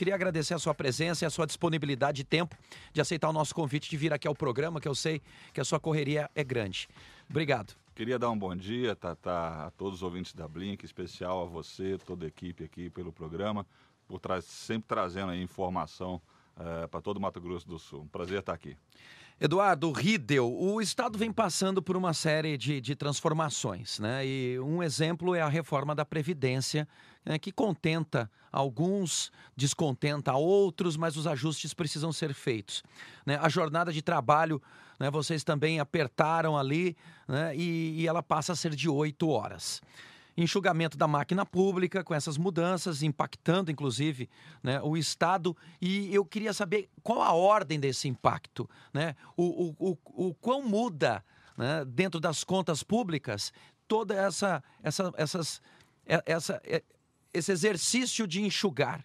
Queria agradecer a sua presença e a sua disponibilidade e tempo de aceitar o nosso convite de vir aqui ao programa, que eu sei que a sua correria é grande. Obrigado. Queria dar um bom dia, Tata, a todos os ouvintes da Blink, especial a você, toda a equipe aqui pelo programa, por tra sempre trazendo informação eh, para todo o Mato Grosso do Sul. Um prazer estar aqui. Eduardo Riedel, o Estado vem passando por uma série de, de transformações, né? E um exemplo é a reforma da Previdência, né, que contenta alguns, descontenta outros, mas os ajustes precisam ser feitos. Né? A jornada de trabalho, né, vocês também apertaram ali né, e, e ela passa a ser de oito horas enxugamento da máquina pública, com essas mudanças, impactando inclusive né, o Estado. E eu queria saber qual a ordem desse impacto, né? o, o, o, o quão muda né, dentro das contas públicas toda essa, essa, essas, essa, esse exercício de enxugar.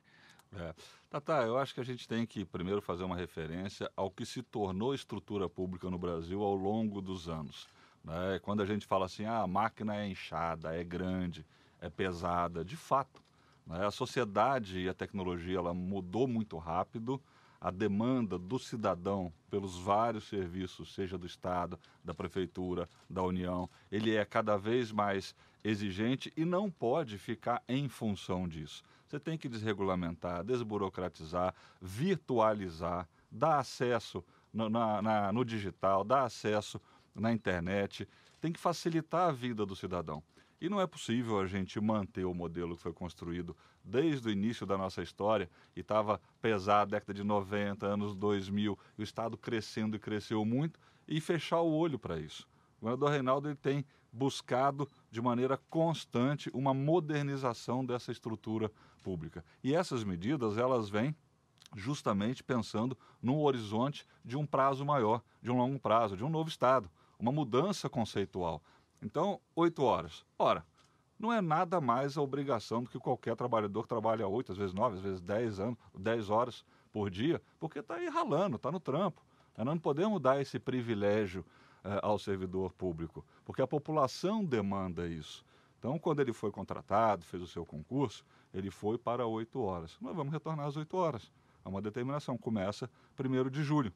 É. Tata, eu acho que a gente tem que primeiro fazer uma referência ao que se tornou estrutura pública no Brasil ao longo dos anos. Né? Quando a gente fala assim, ah, a máquina é inchada, é grande, é pesada, de fato. Né? A sociedade e a tecnologia ela mudou muito rápido a demanda do cidadão pelos vários serviços, seja do Estado, da Prefeitura, da União, ele é cada vez mais exigente e não pode ficar em função disso. Você tem que desregulamentar, desburocratizar, virtualizar, dar acesso no, na, na, no digital, dar acesso na internet, tem que facilitar a vida do cidadão. E não é possível a gente manter o modelo que foi construído desde o início da nossa história e estava pesado, década de 90, anos 2000, o Estado crescendo e cresceu muito, e fechar o olho para isso. O governador Reinaldo ele tem buscado de maneira constante uma modernização dessa estrutura pública. E essas medidas, elas vêm justamente pensando num horizonte de um prazo maior, de um longo prazo, de um novo Estado, uma mudança conceitual. Então, oito horas. Ora, não é nada mais a obrigação do que qualquer trabalhador que trabalha oito, às vezes nove, às vezes dez anos, dez horas por dia, porque está aí ralando, está no trampo. Tá, nós não podemos dar esse privilégio eh, ao servidor público, porque a população demanda isso. Então, quando ele foi contratado, fez o seu concurso, ele foi para oito horas. Nós vamos retornar às oito horas. É uma determinação. Começa 1 de julho.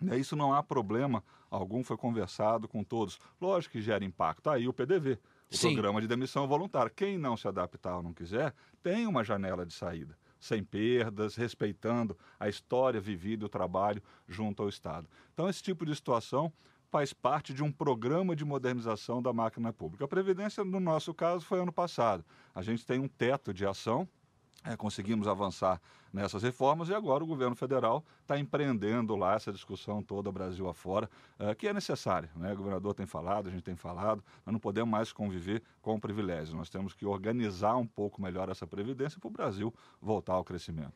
Né, isso não há problema algum, foi conversado com todos. Lógico que gera impacto. Tá aí o PDV, o Sim. Programa de Demissão Voluntária. Quem não se adaptar ou não quiser, tem uma janela de saída, sem perdas, respeitando a história vivida e o trabalho junto ao Estado. Então, esse tipo de situação faz parte de um programa de modernização da máquina pública. A Previdência, no nosso caso, foi ano passado. A gente tem um teto de ação é, conseguimos avançar nessas reformas e agora o governo federal está empreendendo lá essa discussão toda Brasil afora, é, que é necessária. Né? O governador tem falado, a gente tem falado, nós não podemos mais conviver com privilégios, nós temos que organizar um pouco melhor essa previdência para o Brasil voltar ao crescimento.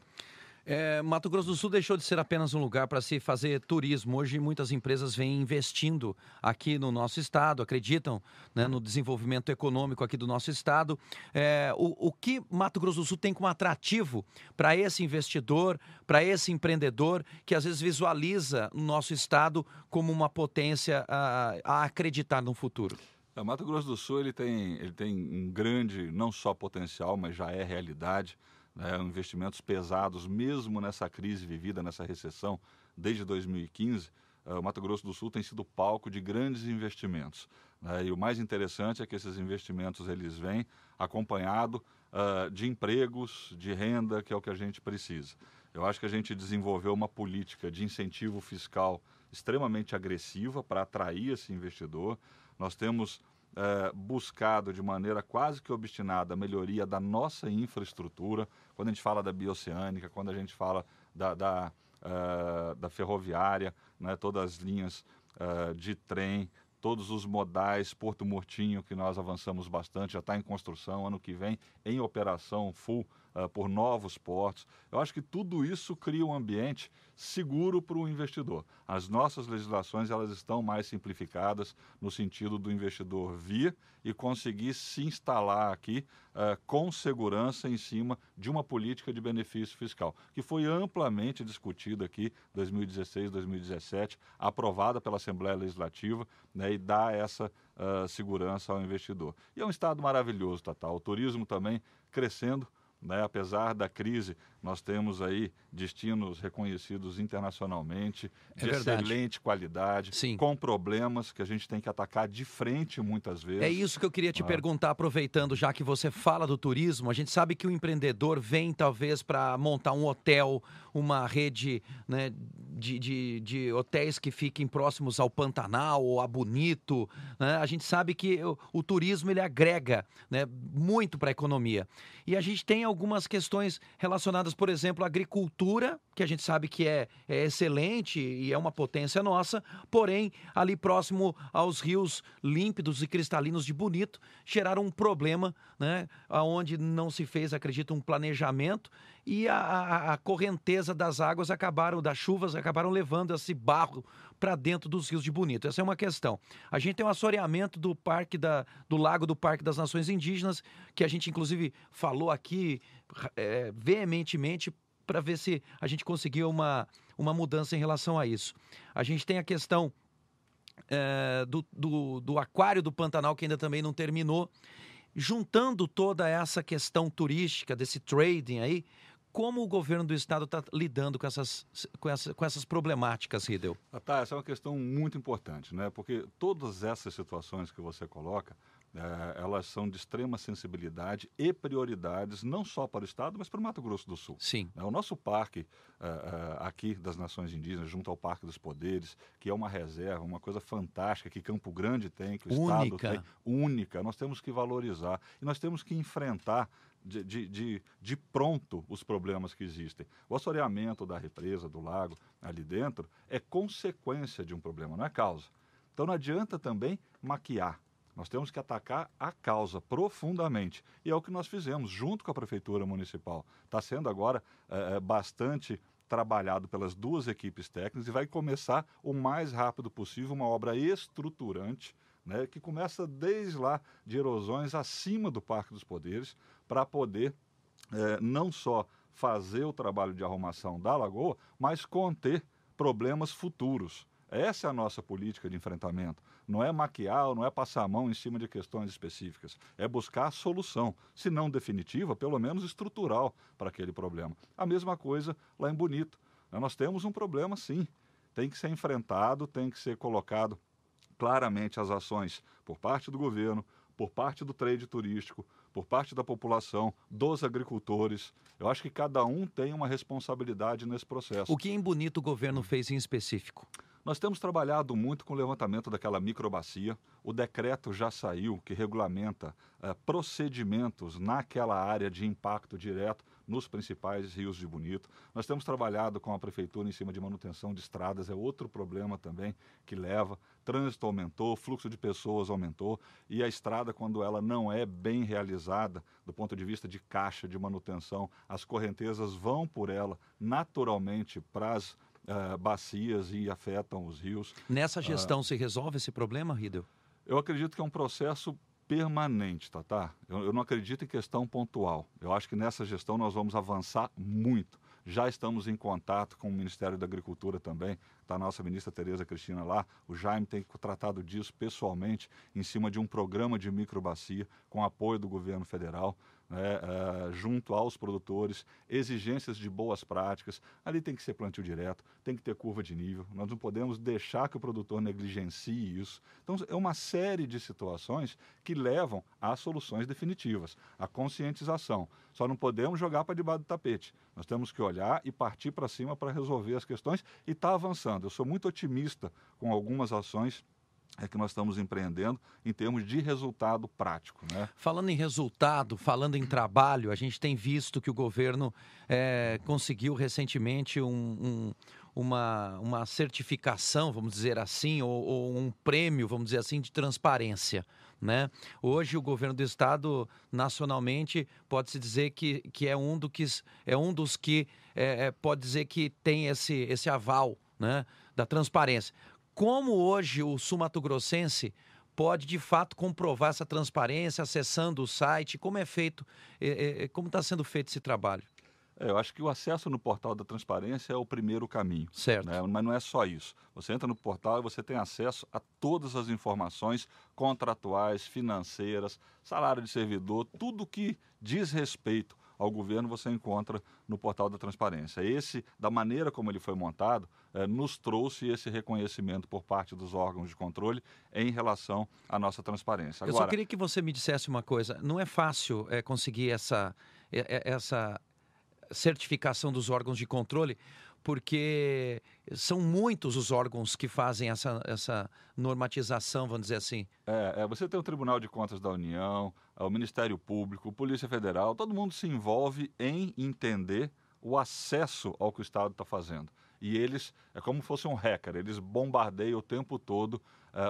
É, Mato Grosso do Sul deixou de ser apenas um lugar para se fazer turismo. Hoje, muitas empresas vêm investindo aqui no nosso estado, acreditam né, no desenvolvimento econômico aqui do nosso estado. É, o, o, que Mato Grosso do Sul tem como atrativo para esse investidor, para esse empreendedor que às vezes visualiza o nosso estado como uma potência a, a acreditar no futuro? O é, Mato Grosso do Sul ele tem, ele tem um grande, não só potencial, mas já é realidade né, investimentos pesados, mesmo nessa crise vivida, nessa recessão, desde 2015, eh, o Mato Grosso do Sul tem sido palco de grandes investimentos. Né, e o mais interessante é que esses investimentos eles vêm acompanhado uh, de empregos, de renda, que é o que a gente precisa. Eu acho que a gente desenvolveu uma política de incentivo fiscal extremamente agressiva para atrair esse investidor. Nós temos é, buscado de maneira quase que obstinada a melhoria da nossa infraestrutura, quando a gente fala da bioceânica, quando a gente fala da, da, uh, da ferroviária, né, todas as linhas uh, de trem, todos os modais, Porto Murtinho, que nós avançamos bastante, já está em construção, ano que vem, em operação full, uh, por novos portos. Eu acho que tudo isso cria um ambiente seguro para o investidor. As nossas legislações elas estão mais simplificadas no sentido do investidor vir e conseguir se instalar aqui uh, com segurança em cima de uma política de benefício fiscal, que foi amplamente discutida aqui 2016, 2017, aprovada pela Assembleia Legislativa né, e dá essa uh, segurança ao investidor. E é um estado maravilhoso, Tatá. O turismo também crescendo né? apesar da crise nós temos aí destinos reconhecidos internacionalmente, é de excelente qualidade, Sim. com problemas que a gente tem que atacar de frente muitas vezes. É isso que eu queria te ah. perguntar, aproveitando já que você fala do turismo. A gente sabe que o empreendedor vem talvez para montar um hotel, uma rede né, de, de, de, hotéis que fiquem próximos ao Pantanal ou a Bonito. Né? A gente sabe que o, o turismo ele agrega né, muito para a economia. E a gente tem algumas questões relacionadas coisas, por exemplo, agricultura, que a gente sabe que é, é, excelente e é uma potência nossa, porém, ali próximo aos rios límpidos e cristalinos de Bonito, geraram um problema, né, onde não se fez, acredito, um planejamento e a, a, correnteza das águas acabaram, das chuvas, acabaram levando esse barro para dentro dos rios de Bonito. Essa é uma questão. A gente tem um assoreamento do parque da, do lago do Parque das Nações Indígenas, que a gente inclusive falou aqui é, veementemente para ver se a gente conseguiu uma, uma mudança em relação a isso. A gente tem a questão é, do, do, do aquário do Pantanal, que ainda também não terminou. Juntando toda essa questão turística, desse trading aí, como o governo do estado está lidando com essas, com, com essas problemáticas, Ah, Tá, essa é uma questão muito importante, né? Porque todas essas situações que você coloca, é, elas são de extrema sensibilidade e prioridades não só para o Estado, mas para o Mato Grosso do Sul. Sim. É, o nosso parque é, é aqui das Nações Indígenas, junto ao Parque dos Poderes, que é uma reserva, uma coisa fantástica que Campo Grande tem, que o única. Estado tem, única. Nós temos que valorizar e nós temos que enfrentar de, de, de, de, pronto os problemas que existem. O assoreamento da represa, do lago ali dentro, é consequência de um problema, não é causa. Então não adianta também maquiar. Nós temos que atacar a causa profundamente. E é o que nós fizemos junto com a Prefeitura Municipal. Está sendo agora é, bastante trabalhado pelas duas equipes técnicas e vai começar o mais rápido possível uma obra estruturante né, que começa desde lá de erosões acima do Parque dos Poderes, para poder eh, não só fazer o trabalho de arrumação da lagoa, mas conter problemas futuros. Essa é a nossa política de enfrentamento. Não é maquiar, não é passar a mão em cima de questões específicas. É buscar a solução, se não definitiva, pelo menos estrutural para aquele problema. A mesma coisa lá em Bonito. Né, nós temos um problema, sim. Tem que ser enfrentado, tem que ser colocado claramente as ações por parte do governo, por parte do trade turístico, por parte da população, dos agricultores. Eu acho que cada um tem uma responsabilidade nesse processo. O que em Bonito o governo fez em específico? Nós temos trabalhado muito com o levantamento daquela microbacia. O decreto já saiu que regulamenta eh, procedimentos naquela área de impacto direto nos principais rios de Bonito. Nós temos trabalhado com a prefeitura em cima de manutenção de estradas, é outro problema também que leva. Trânsito aumentou, fluxo de pessoas aumentou e a estrada, quando ela não é bem realizada do ponto de vista de caixa de manutenção, as correntezas vão por ela naturalmente para as uh, bacias e afetam os rios. Nessa ah, gestão uh, se resolve esse problema, Riedel? Eu acredito que é um processo permanente, Tatá. Eu, eu não acredito em questão pontual. Eu acho que nessa gestão nós vamos avançar muito. Já estamos em contato com o Ministério da Agricultura também, da nossa ministra Tereza Cristina lá. O Jaime tem tratado disso pessoalmente em cima de um programa de microbacia com apoio do governo federal. Né, uh, junto aos produtores, exigências de boas práticas. Ali tem que ser plantio direto, tem que ter curva de nível. Nós não podemos deixar que o produtor negligencie isso. Então, é uma série de situações que levam a soluções definitivas, a conscientização. Só não podemos jogar para debaixo do tapete. Nós temos que olhar e partir para cima para resolver as questões e está avançando. Eu sou muito otimista com algumas ações é que nós estamos empreendendo em termos de resultado prático. Né? Falando em resultado, falando em trabalho, a gente tem visto que o governo é, conseguiu recentemente um, um, uma, uma certificação, vamos dizer assim, ou, ou um prêmio, vamos dizer assim, de transparência. Né? Hoje o governo do estado nacionalmente pode se dizer que, que é um do que é um dos que é, é, pode dizer que tem esse, esse aval né, da transparência. Como hoje o sumatogrossense pode de fato comprovar essa transparência acessando o site? Como é feito, é, é, é como está sendo feito esse trabalho? É, eu acho que o acesso no portal da transparência é o primeiro caminho. Certo. Né? Mas não é só isso. Você entra no portal e você tem acesso a todas as informações contratuais, financeiras, salário de servidor, tudo que diz respeito ao governo você encontra no portal da transparência. Esse, da maneira como ele foi montado, é, nos trouxe esse reconhecimento por parte dos órgãos de controle em relação à nossa transparência. Agora, Eu só queria que você me dissesse uma coisa. Não é fácil é, conseguir essa, é, é essa certificação dos órgãos de controle, porque são muitos os órgãos que fazem essa, essa normatização, vamos dizer assim. É, é, você tem o Tribunal de Contas da União, é o Ministério Público, Polícia Federal, todo mundo se envolve em entender o acesso ao que o Estado está fazendo. E eles, é como se fosse um hacker, eles bombardeiam o tempo todo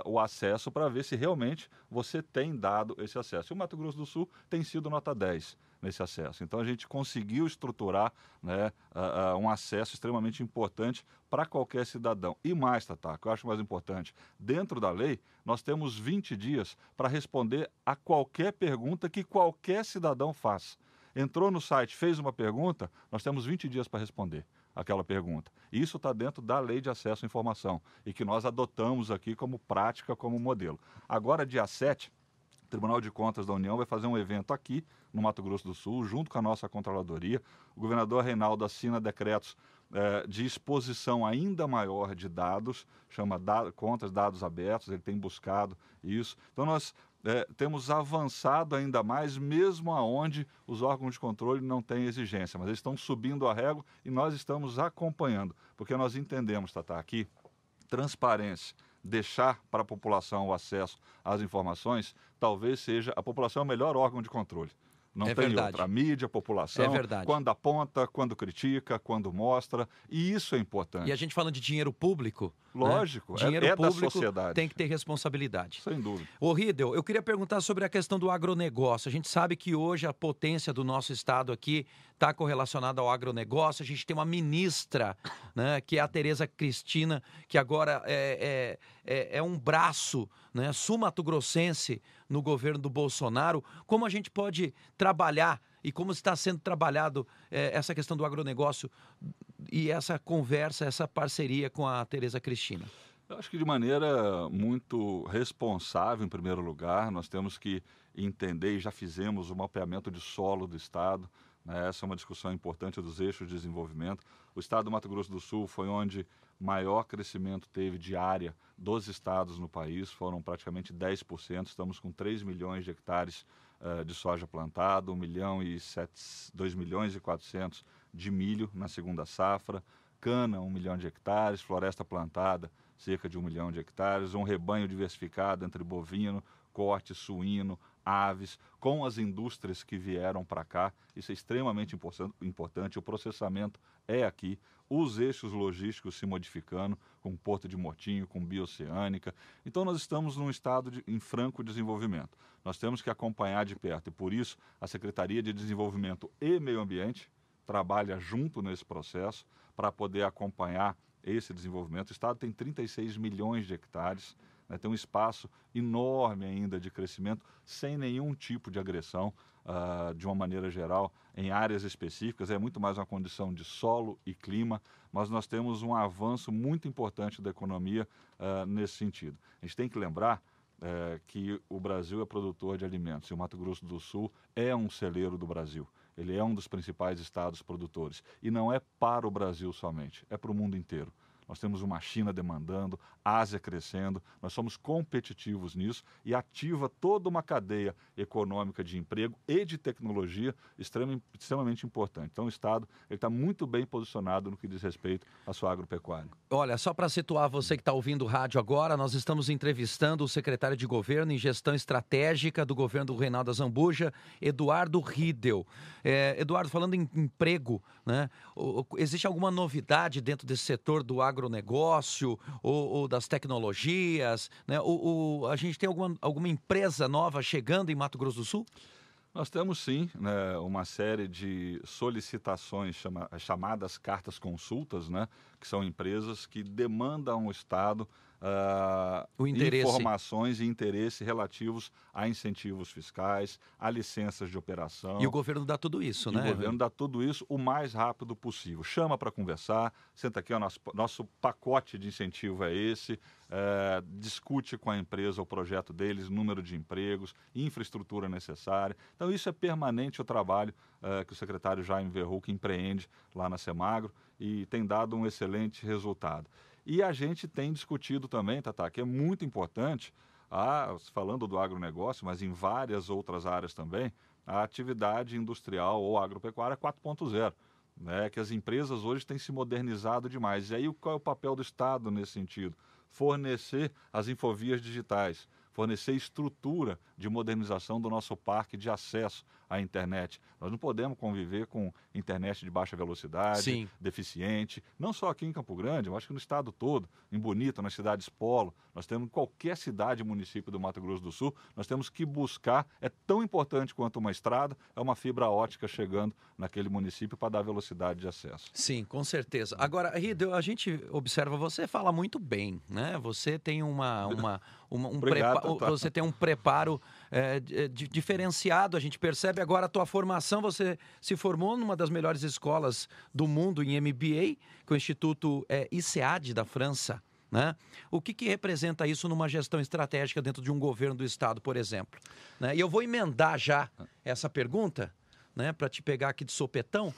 uh, o acesso para ver se realmente você tem dado esse acesso. E o Mato Grosso do Sul tem sido nota 10 nesse acesso. Então a gente conseguiu estruturar né, uh, uh, um acesso extremamente importante para qualquer cidadão. E mais, Tatá, que eu acho mais importante, dentro da lei, nós temos 20 dias para responder a qualquer pergunta que qualquer cidadão faz. Entrou no site, fez uma pergunta, nós temos 20 dias para responder aquela pergunta. Isso está dentro da lei de acesso à informação e que nós adotamos aqui como prática, como modelo. Agora, dia 7, Tribunal de Contas da União vai fazer um evento aqui no Mato Grosso do Sul, junto com a nossa Controladoria. O governador Reinaldo assina decretos eh, de exposição ainda maior de dados, chama da, Contas Dados Abertos, ele tem buscado isso. Então, nós é, temos avançado ainda mais, mesmo aonde os órgãos de controle não têm exigência, mas eles estão subindo a régua e nós estamos acompanhando, porque nós entendemos, Tatá, aqui, transparência deixar para a população o acesso às informações, talvez seja a população o melhor órgão de controle. Não é tem verdade. outra. A mídia, a população. É verdade. Quando aponta, quando critica, quando mostra. E isso é importante. E a gente falando de dinheiro público. Né? Lógico. Né? Dinheiro é, é público da sociedade. tem que ter responsabilidade. Sem dúvida. Ô, Riedel, eu queria perguntar sobre a questão do agronegócio. A gente sabe que hoje a potência do nosso estado aqui está correlacionada ao agronegócio. A gente tem uma ministra, né, que é a Tereza Cristina, que agora é, é, é, é um braço né, sumato-grossense no governo do Bolsonaro. Como a gente pode trabalhar e como está sendo trabalhado é, essa questão do agronegócio e essa conversa, essa parceria com a Tereza Cristina? Eu acho que de maneira muito responsável, em primeiro lugar, nós temos que entender, e já fizemos o mapeamento de solo do Estado, né? Essa é uma discussão importante dos eixos de desenvolvimento. O estado do Mato Grosso do Sul foi onde maior crescimento teve de área dos estados no país, foram praticamente 10%. Estamos com 3 milhões de hectares uh, de soja plantado, 1 milhão e 7, 2 milhões e 400 de milho na segunda safra, cana 1 milhão de hectares, floresta plantada cerca de 1 milhão de hectares, um rebanho diversificado entre bovino, corte, suíno, aves, com as indústrias que vieram para cá. Isso é extremamente importante. O processamento é aqui. Os eixos logísticos se modificando, com Porto de Motinho, com Bioceânica. Então, nós estamos num estado de, em franco desenvolvimento. Nós temos que acompanhar de perto e, por isso, a Secretaria de Desenvolvimento e Meio Ambiente trabalha junto nesse processo para poder acompanhar esse desenvolvimento. O Estado tem 36 milhões de hectares né, tem um espaço enorme ainda de crescimento, sem nenhum tipo de agressão, uh, de uma maneira geral, em áreas específicas. É muito mais uma condição de solo e clima, mas nós temos um avanço muito importante da economia uh, nesse sentido. A gente tem que lembrar. Uh, que o Brasil é produtor de alimentos e o Mato Grosso do Sul é um celeiro do Brasil. Ele é um dos principais estados produtores. E não é para o Brasil somente, é para o mundo inteiro nós temos uma China demandando, Ásia crescendo, nós somos competitivos nisso e ativa toda uma cadeia econômica de emprego e de tecnologia extremamente importante. Então, o Estado está muito bem posicionado no que diz respeito à sua agropecuária. Olha, só para situar você que está ouvindo o rádio agora, nós estamos entrevistando o secretário de Governo em Gestão Estratégica do governo do Reinaldo Zambuja, Eduardo Riedel. É, Eduardo, falando em emprego, né, existe alguma novidade dentro desse setor do agro? agronegócio ou, ou das tecnologias? Né? O, o, a gente tem alguma, alguma empresa nova chegando em Mato Grosso do Sul? Nós temos sim né, uma série de solicitações chama, chamadas cartas consultas, né, que são empresas que demandam ao Estado uh, informações e interesse relativos a incentivos fiscais, a licenças de operação. E o governo dá tudo isso, e né? O governo dá tudo isso o mais rápido possível. Chama para conversar, senta aqui, o nosso, nosso pacote de incentivo é esse, uh, discute com a empresa o projeto deles, número de empregos, infraestrutura necessária. Então, isso é permanente o trabalho uh, que o secretário Jaime Verruc empreende lá na Semagro e tem dado um excelente resultado. E a gente tem discutido também, Tata, que é muito importante, a, falando do agronegócio, mas em várias outras áreas também, a atividade industrial ou agropecuária 4.0. Né, que as empresas hoje têm se modernizado demais. E aí, qual é o papel do Estado nesse sentido? Fornecer as infovias digitais, fornecer estrutura de modernização do nosso parque de acesso a internet. Nós não podemos conviver com internet de baixa velocidade, Sim. deficiente, não só aqui em Campo Grande, eu acho que no estado todo, em Bonito, nas cidades polo, nós temos qualquer cidade, município do Mato Grosso do Sul, nós temos que buscar, é tão importante quanto uma estrada, é uma fibra ótica chegando naquele município para dar velocidade de acesso. Sim, com certeza. Agora, Rido, a gente observa, você fala muito bem, né? Você tem uma, uma, uma um Obrigado, prepa... tá. você tem um preparo é, é diferenciado. A gente percebe agora a tua formação. Você se formou numa das melhores escolas do mundo em MBA, com é o Instituto é, ICEAD da França. Né? O que, que, representa isso numa gestão estratégica dentro de um governo do Estado, por exemplo? Né? E eu vou emendar já essa pergunta, né, para te pegar aqui de sopetão.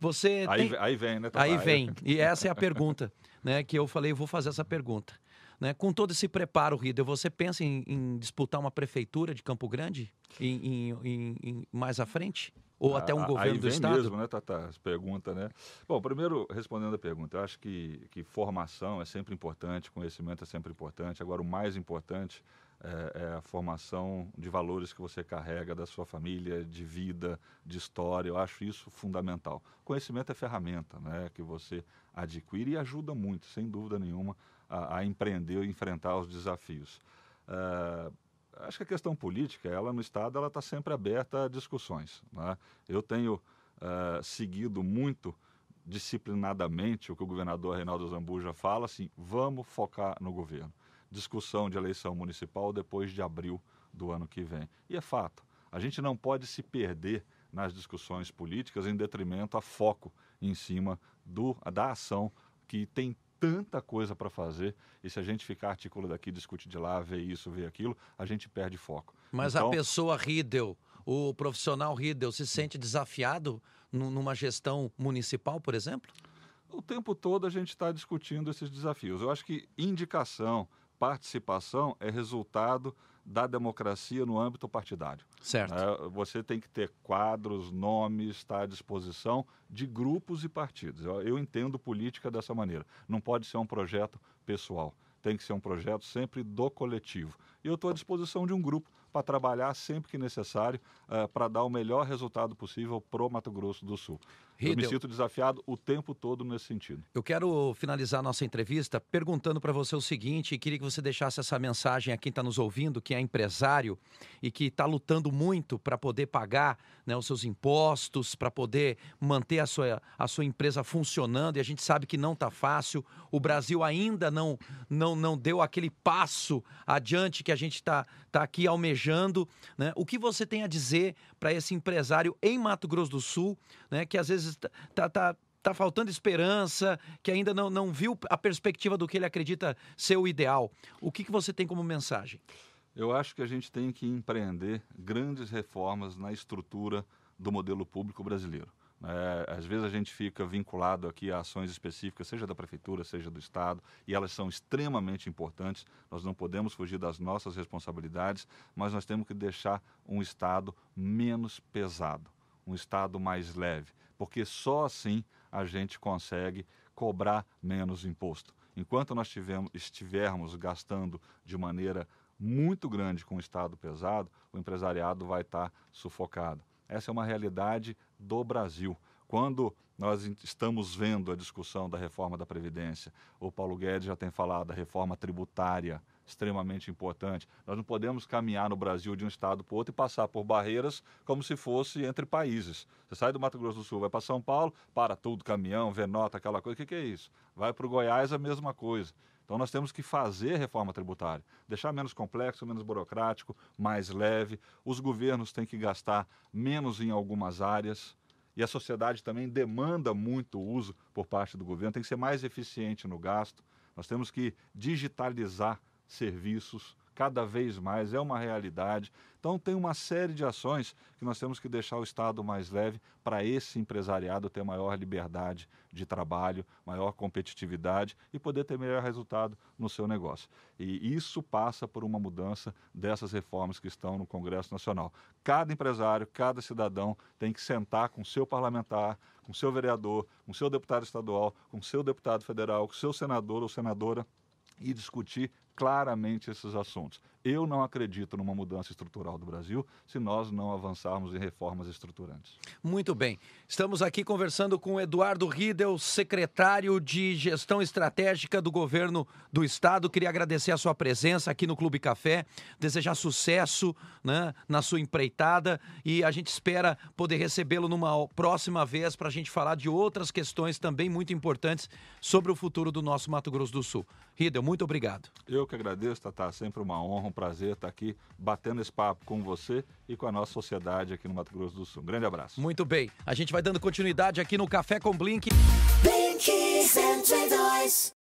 Você aí, tem... aí vem, né? Aí vem. E essa é a pergunta né, que eu falei, eu vou fazer essa pergunta. Né? Com todo esse preparo, Rida, você pensa em, em, disputar uma prefeitura de Campo Grande em, em, mais à frente? Ou a, ah, até um governo aí do Estado? mesmo, né, Tata? Pergunta, né? Bom, primeiro, respondendo a pergunta, eu acho que, que formação é sempre importante, conhecimento é sempre importante. Agora, o mais importante é, é, a formação de valores que você carrega da sua família, de vida, de história. Eu acho isso fundamental. Conhecimento é ferramenta né, que você adquire e ajuda muito, sem dúvida nenhuma, a, a empreender e enfrentar os desafios. Uh, acho que a questão política, ela no Estado, ela está sempre aberta a discussões. Né? Eu tenho uh, seguido muito disciplinadamente o que o governador Reinaldo Zambuja fala, assim, vamos focar no governo. Discussão de eleição municipal depois de abril do ano que vem. E é fato, a gente não pode se perder nas discussões políticas em detrimento a foco em cima do, da ação que tem tanta coisa para fazer e se a gente ficar articulando aqui, discute de lá, vê isso, vê aquilo, a gente perde foco. Mas então... a pessoa Riedel, o profissional Riedel, se sente desafiado numa gestão municipal, por exemplo? O tempo todo a gente está discutindo esses desafios. Eu acho que indicação, participação é resultado da democracia no âmbito partidário. Certo. É, você tem que ter quadros, nomes, estar tá à disposição de grupos e partidos. Eu, entendo política dessa maneira. Não pode ser um projeto pessoal. Tem que ser um projeto sempre do coletivo. E eu estou à disposição de um grupo para trabalhar sempre que necessário é, para dar o melhor resultado possível para o Mato Grosso do Sul. Riedel. Eu me sinto desafiado o tempo todo nesse sentido. Eu quero finalizar nossa entrevista perguntando para você o seguinte, e queria que você deixasse essa mensagem a quem está nos ouvindo, que é empresário e que está lutando muito para poder pagar né, os seus impostos, para poder manter a sua, a sua empresa funcionando, e a gente sabe que não está fácil. O Brasil ainda não, não, não deu aquele passo adiante que a gente está tá aqui almejando. Né? O que você tem a dizer para esse empresário em Mato Grosso do Sul, né, que às vezes vezes tá, tá, tá tá faltando esperança, que ainda não, não viu a perspectiva do que ele acredita ser o ideal. O que, que você tem como mensagem? Eu acho que a gente tem que empreender grandes reformas na estrutura do modelo público brasileiro. É, às vezes a gente fica vinculado aqui a ações específicas, seja da prefeitura, seja do Estado, e elas são extremamente importantes. Nós não podemos fugir das nossas responsabilidades, mas nós temos que deixar um Estado menos pesado, um Estado mais leve porque só assim a gente consegue cobrar menos imposto. Enquanto nós tivemos, estivermos gastando de maneira muito grande com o Estado pesado, o empresariado vai estar sufocado. Essa é uma realidade do Brasil. Quando nós estamos vendo a discussão da reforma da Previdência, o Paulo Guedes já tem falado da reforma tributária, extremamente importante. Nós não podemos caminhar no Brasil de um estado para outro e passar por barreiras como se fosse entre países. Você sai do Mato Grosso do Sul, vai para São Paulo, para tudo, caminhão, venota, aquela coisa. O que, que é isso? Vai para o Goiás, a mesma coisa. Então nós temos que fazer reforma tributária, deixar menos complexo, menos burocrático, mais leve. Os governos têm que gastar menos em algumas áreas e a sociedade também demanda muito uso por parte do governo, tem que ser mais eficiente no gasto. Nós temos que digitalizar serviços cada vez mais, é uma realidade. Então, tem uma série de ações que nós temos que deixar o Estado mais leve para esse empresariado ter maior liberdade de trabalho, maior competitividade e poder ter melhor resultado no seu negócio. E isso passa por uma mudança dessas reformas que estão no Congresso Nacional. Cada empresário, cada cidadão tem que sentar com seu parlamentar, com seu vereador, com seu deputado estadual, com seu deputado federal, com seu senador ou senadora e discutir claramente esses assuntos. Eu não acredito numa mudança estrutural do Brasil se nós não avançarmos em reformas estruturantes. Muito bem. Estamos aqui conversando com Eduardo Riedel, secretário de Gestão Estratégica do Governo do Estado. Queria agradecer a sua presença aqui no Clube Café, desejar sucesso né, na sua empreitada e a gente espera poder recebê-lo numa próxima vez para a gente falar de outras questões também muito importantes sobre o futuro do nosso Mato Grosso do Sul. Riedel, muito obrigado. Eu que agradeço, Tatá. Sempre uma honra, um prazer estar aqui batendo esse papo com você e com a nossa sociedade aqui no Mato Grosso do Sul. Um grande abraço. Muito bem. A gente vai dando continuidade aqui no Café com Blink. Blink 102.